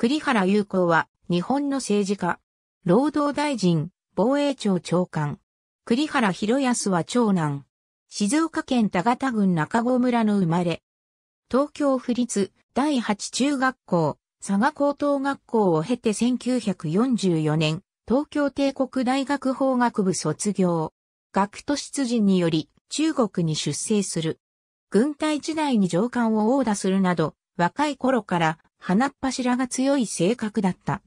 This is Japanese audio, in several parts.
栗原裕子は、日本の政治家。労働大臣、防衛庁長官。栗原博康は長男。静岡県田形郡中郷村の生まれ。東京府立第8中学校、佐賀高等学校を経て1944年、東京帝国大学法学部卒業。学徒出陣により中国に出征する。軍隊時代に上官を殴打するなど、若い頃から鼻っ柱が強い性格だった。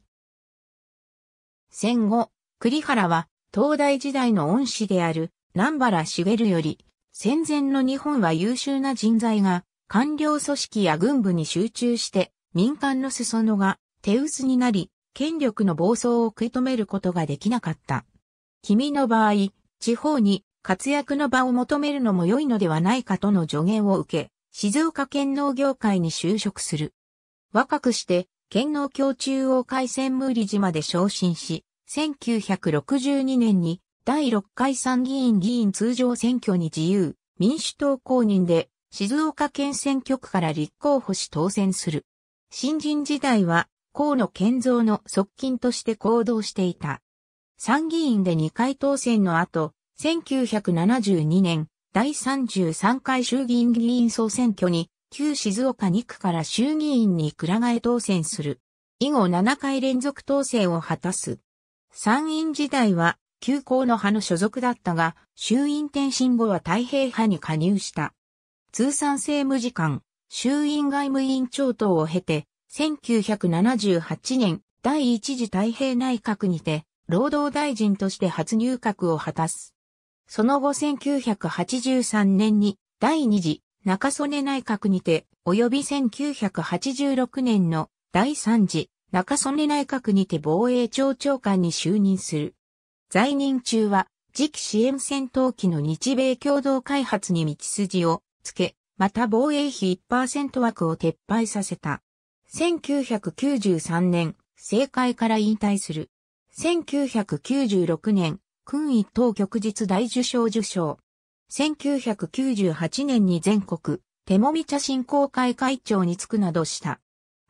戦後、栗原は東大時代の恩師である南原茂より、戦前の日本は優秀な人材が官僚組織や軍部に集中して民間の裾野が手薄になり、権力の暴走を食い止めることができなかった。君の場合、地方に活躍の場を求めるのも良いのではないかとの助言を受け、静岡県農業界に就職する。若くして、県農協中央海戦無理島で昇進し、1962年に第6回参議院議員通常選挙に自由、民主党公認で、静岡県選挙区から立候補し当選する。新人時代は、河野健三の側近として行動していた。参議院で2回当選の後、1972年、第33回衆議院議員総選挙に旧静岡2区から衆議院に倉替え当選する。以後7回連続当選を果たす。参院時代は、旧校の派の所属だったが、衆院転身後は太平派に加入した。通算政務次官、衆院外務委員長等を経て、1978年、第一次太平内閣にて、労働大臣として初入閣を果たす。その後1983年に、第二次中曽根内閣にて、及び1986年の第3次中曽根内閣にて防衛庁長官に就任する。在任中は、次期支援戦闘機の日米共同開発に道筋をつけ、また防衛費1%枠を撤廃させた。1993年、政界から引退する。1996年、君位等局日大受賞受賞。1998年に全国、手もみ茶振興会会長に就くなどした。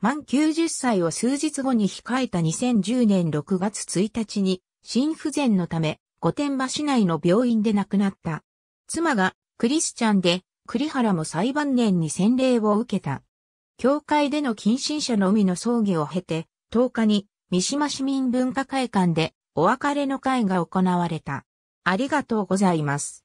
満90歳を数日後に控えた2010年6月1日に、心不全のため、御殿場市内の病院で亡くなった。妻がクリスチャンで、栗原も裁判年に洗礼を受けた。教会での近親者のみの葬儀を経て、10日に三島市民文化会館でお別れの会が行われた。ありがとうございます。